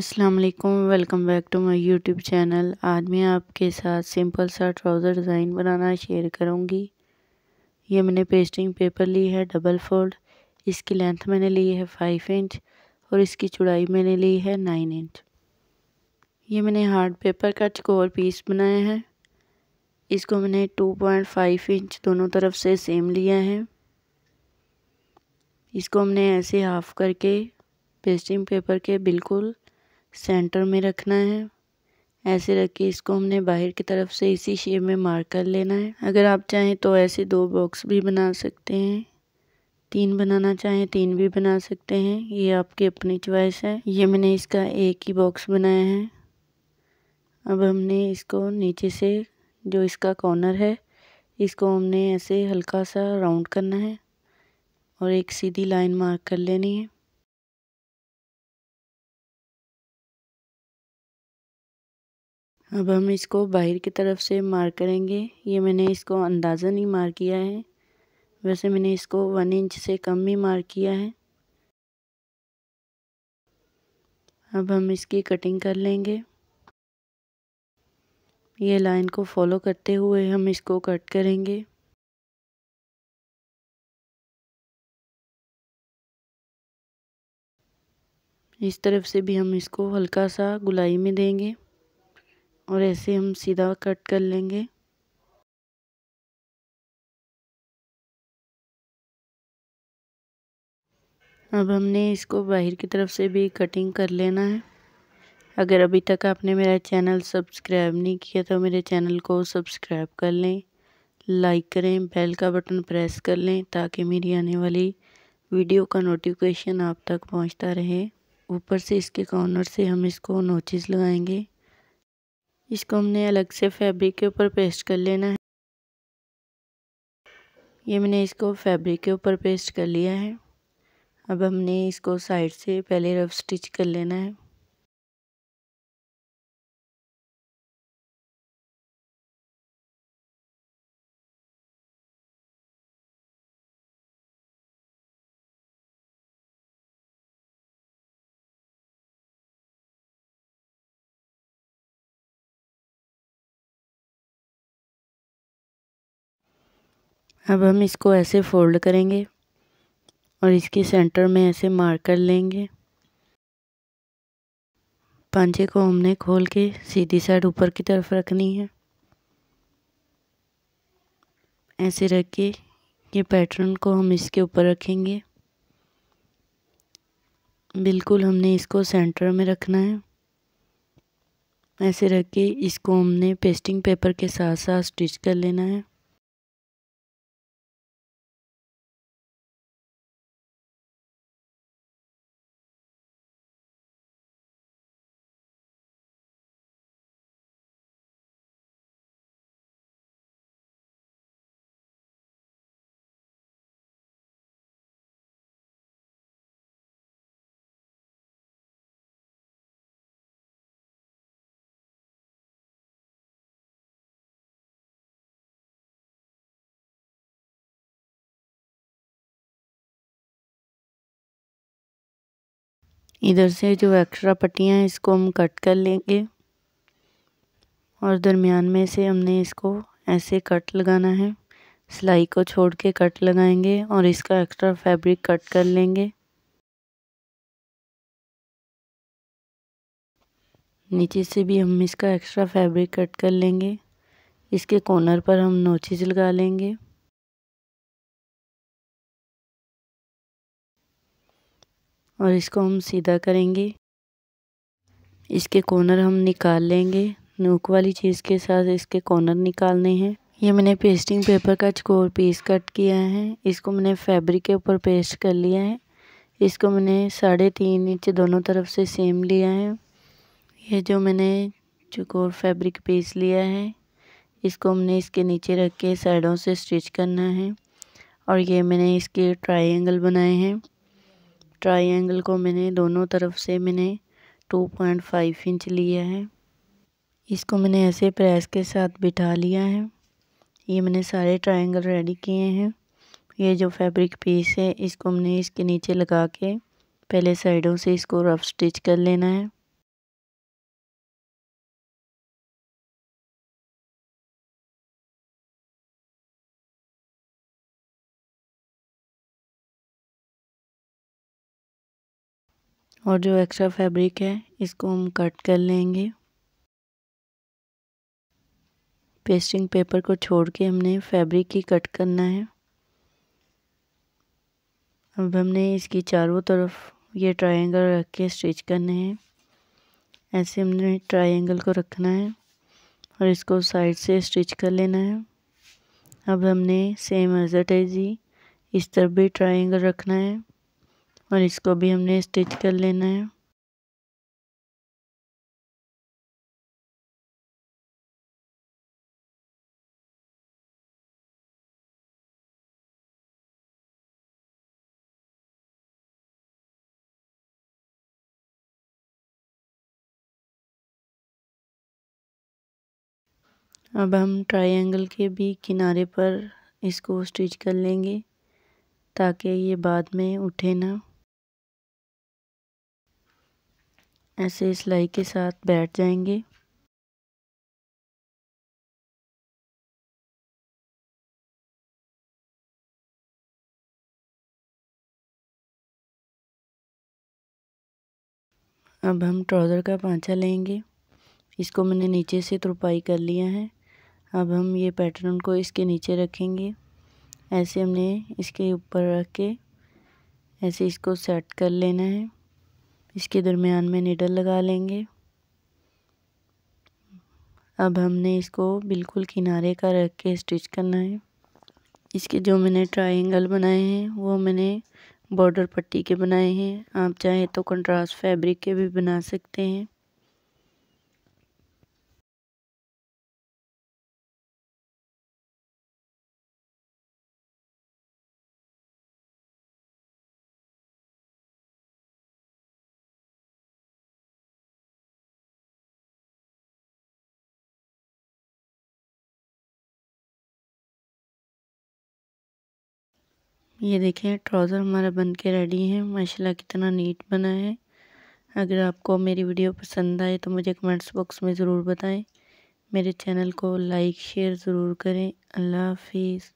असलकम welcome back to my YouTube channel आज मैं आपके साथ सिंपल सा ट्राउज़र डिज़ाइन बनाना शेयर करूँगी ये मैंने पेस्टिंग पेपर ली है डबल फोल्ड इसकी लेंथ मैंने ली है फाइव इंच और इसकी चौड़ाई मैंने ली है नाइन इंच ये मैंने हार्ड पेपर का चकोर पीस बनाया है इसको मैंने टू पॉइंट फाइव इंच दोनों तरफ से सेम लिया है इसको हमने ऐसे हाफ करके पेस्टिंग पेपर के बिल्कुल सेंटर में रखना है ऐसे रख के इसको हमने बाहर की तरफ से इसी शेप में मार्क कर लेना है अगर आप चाहें तो ऐसे दो बॉक्स भी बना सकते हैं तीन बनाना चाहें तीन भी बना सकते हैं ये आपकी अपनी च्वाइस है ये मैंने इसका एक ही बॉक्स बनाया है अब हमने इसको नीचे से जो इसका कॉर्नर है इसको हमने ऐसे हल्का सा राउंड करना है और एक सीधी लाइन मार्क कर लेनी है अब हम इसको बाहर की तरफ से मार करेंगे ये मैंने इसको अंदाजा नहीं मार किया है वैसे मैंने इसको वन इंच से कम ही मार किया है अब हम इसकी कटिंग कर लेंगे ये लाइन को फॉलो करते हुए हम इसको कट करेंगे इस तरफ से भी हम इसको हल्का सा गुलाई में देंगे और ऐसे हम सीधा कट कर लेंगे अब हमने इसको बाहर की तरफ से भी कटिंग कर लेना है अगर अभी तक आपने मेरा चैनल सब्सक्राइब नहीं किया तो मेरे चैनल को सब्सक्राइब कर लें लाइक करें बेल का बटन प्रेस कर लें ताकि मेरी आने वाली वीडियो का नोटिफिकेशन आप तक पहुंचता रहे ऊपर से इसके कॉर्नर से हम इसको नोचिस लगाएंगे इसको हमने अलग से फैब्रिक के ऊपर पेस्ट कर लेना है ये मैंने इसको फैब्रिक के ऊपर पेस्ट कर लिया है अब हमने इसको साइड से पहले रफ स्टिच कर लेना है अब हम इसको ऐसे फोल्ड करेंगे और इसके सेंटर में ऐसे मार्कर लेंगे पांचे को हमने खोल के सीधी साइड ऊपर की तरफ रखनी है ऐसे रख के ये पैटर्न को हम इसके ऊपर रखेंगे बिल्कुल हमने इसको सेंटर में रखना है ऐसे रख के इसको हमने पेस्टिंग पेपर के साथ साथ स्टिच कर लेना है इधर से जो एक्स्ट्रा पट्टियाँ हैं इसको हम कट कर लेंगे और दरमियान में से हमने इसको ऐसे कट लगाना है सिलाई को छोड़ के कट लगाएंगे और इसका एक्स्ट्रा फैब्रिक कट कर लेंगे नीचे से भी हम इसका एक्स्ट्रा फैब्रिक कट कर लेंगे इसके कॉर्नर पर हम नोचिज लगा लेंगे और इसको हम सीधा करेंगे इसके कॉर्नर हम निकाल लेंगे नोक वाली चीज़ के साथ इसके कॉर्नर निकालने हैं ये मैंने पेस्टिंग पेपर का चकोर पीस कट किया है इसको मैंने फैब्रिक के ऊपर पेस्ट कर लिया है इसको मैंने साढ़े तीन इंच दोनों तरफ से सेम लिया है ये जो मैंने चकोर फैब्रिक पीस लिया है इसको हमने इसके नीचे रख के साइडों से स्टिच करना है और ये मैंने इसके ट्राइंगल बनाए हैं ट्रायंगल को मैंने दोनों तरफ से मैंने 2.5 इंच लिया है इसको मैंने ऐसे प्रेस के साथ बिठा लिया है ये मैंने सारे ट्रायंगल रेडी किए हैं ये जो फैब्रिक पीस है इसको मैंने इसके नीचे लगा के पहले साइडों से इसको रफ स्टिच कर लेना है और जो एक्स्ट्रा फैब्रिक है इसको हम कट कर लेंगे पेस्टिंग पेपर को छोड़ के हमने फैब्रिक ही कट करना है अब हमने इसकी चारों तरफ ये ट्रायंगल रख के स्टिच करने हैं ऐसे हमने ट्रायंगल को रखना है और इसको साइड से स्टिच कर लेना है अब हमने सेम एज इट इज़ ही इस तरफ भी ट्रायंगल रखना है और इसको भी हमने स्टिच कर लेना है अब हम ट्रायंगल के भी किनारे पर इसको स्टिच कर लेंगे ताकि ये बाद में उठे ना ऐसे सिलाई के साथ बैठ जाएंगे अब हम ट्राउज़र का पाँचा लेंगे इसको मैंने नीचे से तुरपाई कर लिया है अब हम ये पैटर्न को इसके नीचे रखेंगे ऐसे हमने इसके ऊपर रख के ऐसे इसको सेट कर लेना है इसके दरमियान में निडल लगा लेंगे अब हमने इसको बिल्कुल किनारे का रख के स्टिच करना है इसके जो मैंने ट्रायंगल बनाए हैं वो मैंने बॉर्डर पट्टी के बनाए हैं आप चाहे तो कंट्रास्ट फैब्रिक के भी बना सकते हैं ये देखें ट्राउज़र हमारा बन के रेडी है माशाला कितना नीट बना है अगर आपको मेरी वीडियो पसंद आए तो मुझे कमेंट्स बॉक्स में ज़रूर बताएं मेरे चैनल को लाइक शेयर ज़रूर करें अल्लाह हाफिज़